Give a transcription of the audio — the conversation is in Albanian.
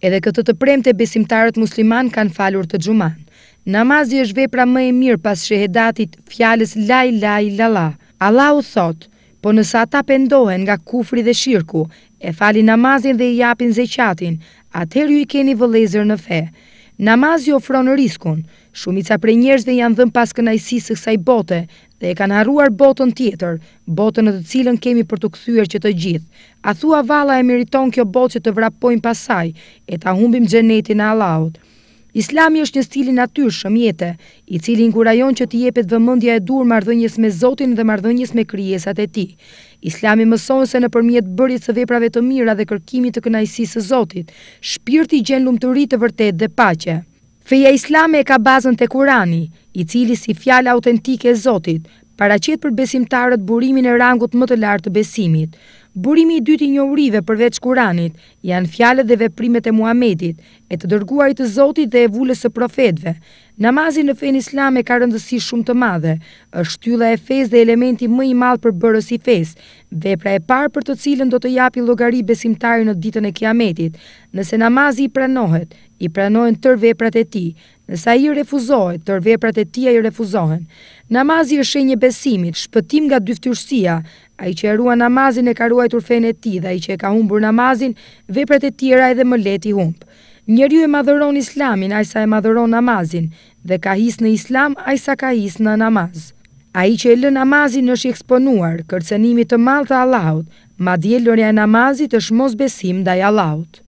Edhe këtë të premë të besimtarët musliman kanë falur të gjuman. Namazi është vepra më e mirë pas shëhedatit fjales laj, laj, lala. Allah u thotë, po nësa ta pendohen nga kufri dhe shirku, e fali namazin dhe i japin zeqatin, atër ju i keni vëlezër në fe. Namazi ofron riskun, shumica prej njerëzve janë dhëm pas kënajsi së kësaj bote dhe e kanë haruar botën tjetër, botën në të cilën kemi për të këthyër që të gjithë. A thua vala e meriton kjo botë që të vrapojnë pasaj e ta humbim gjenetin e laotë. Islami është një stili natyrë shëmjete, i cili inkurajon që t'i jepet vëmëndja e dur mardhënjës me Zotin dhe mardhënjës me kryesat e ti. Islami mëson se në përmjet bërjit së veprave të mira dhe kërkimit të kënajsisë Zotit, shpirti gjenë lumë të rritë të vërtet dhe pache. Feja islami e ka bazën të kurani, i cili si fjala autentike e Zotit, para për besimtarët burimin e rangut më të lartë të besimit, Burimi i dyti një urive përveç Kuranit janë fjale dhe veprimet e Muhammedit, e të dërguarit të Zotit dhe e vullës e profetve. Namazin në fen islame ka rëndësi shumë të madhe, është tylla e fez dhe elementi më i malë për bërës i fez, Vepra e parë për të cilën do të japi llogari besimtari në ditën e Kiametit, nëse namazi i pranohet, i pranohen tër veprat e tij. Nëse ai refuzohet, tër veprat e tij i refuzohen. Namazi është shenjë besimit, shpëtim nga dyftyrësia. Ai që e ruan namazin e ka ruajtur fenë e tij, dhe ai që e ka humbur namazin, veprat e tjera edhe më lehtë i humb. Njeriu e madhëron Islamin, ai sa e madhëron namazin, dhe ka his në Islam, ai sa ka his në namaz. A i që e lë namazin është i eksponuar, kërcenimit të malë të Allahut, ma djelër e namazit është mos besim dhe Allahut.